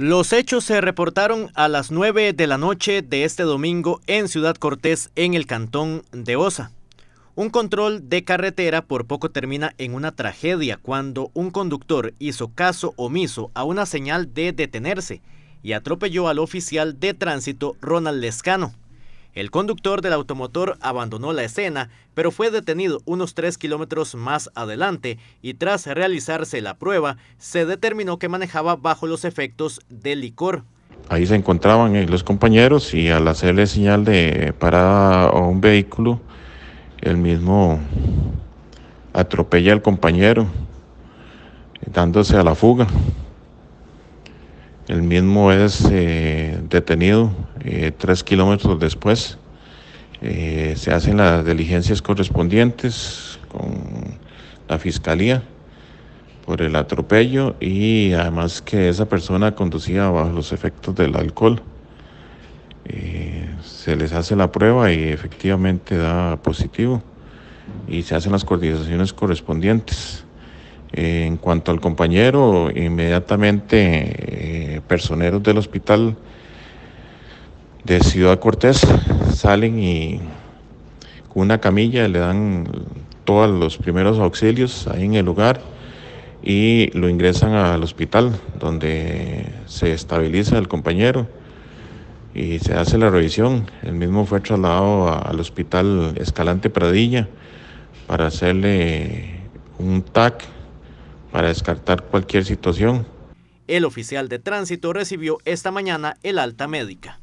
Los hechos se reportaron a las 9 de la noche de este domingo en Ciudad Cortés, en el cantón de Osa. Un control de carretera por poco termina en una tragedia cuando un conductor hizo caso omiso a una señal de detenerse y atropelló al oficial de tránsito Ronald Lescano. El conductor del automotor abandonó la escena, pero fue detenido unos 3 kilómetros más adelante y tras realizarse la prueba, se determinó que manejaba bajo los efectos del licor. Ahí se encontraban eh, los compañeros y al hacerle señal de parada a un vehículo, el mismo atropella al compañero, dándose a la fuga. El mismo es eh, detenido eh, tres kilómetros después eh, se hacen las diligencias correspondientes con la fiscalía por el atropello y además que esa persona conducía bajo los efectos del alcohol. Eh, se les hace la prueba y efectivamente da positivo y se hacen las coordinaciones correspondientes. en cuanto al compañero, inmediatamente personeros del hospital de Ciudad Cortés salen y con una camilla le dan todos los primeros auxilios ahí en el lugar y lo ingresan al hospital donde se estabiliza el compañero y se hace la revisión. El mismo fue trasladado al hospital Escalante Pradilla para hacerle un TAC para descartar cualquier situación. El oficial de tránsito recibió esta mañana el alta médica.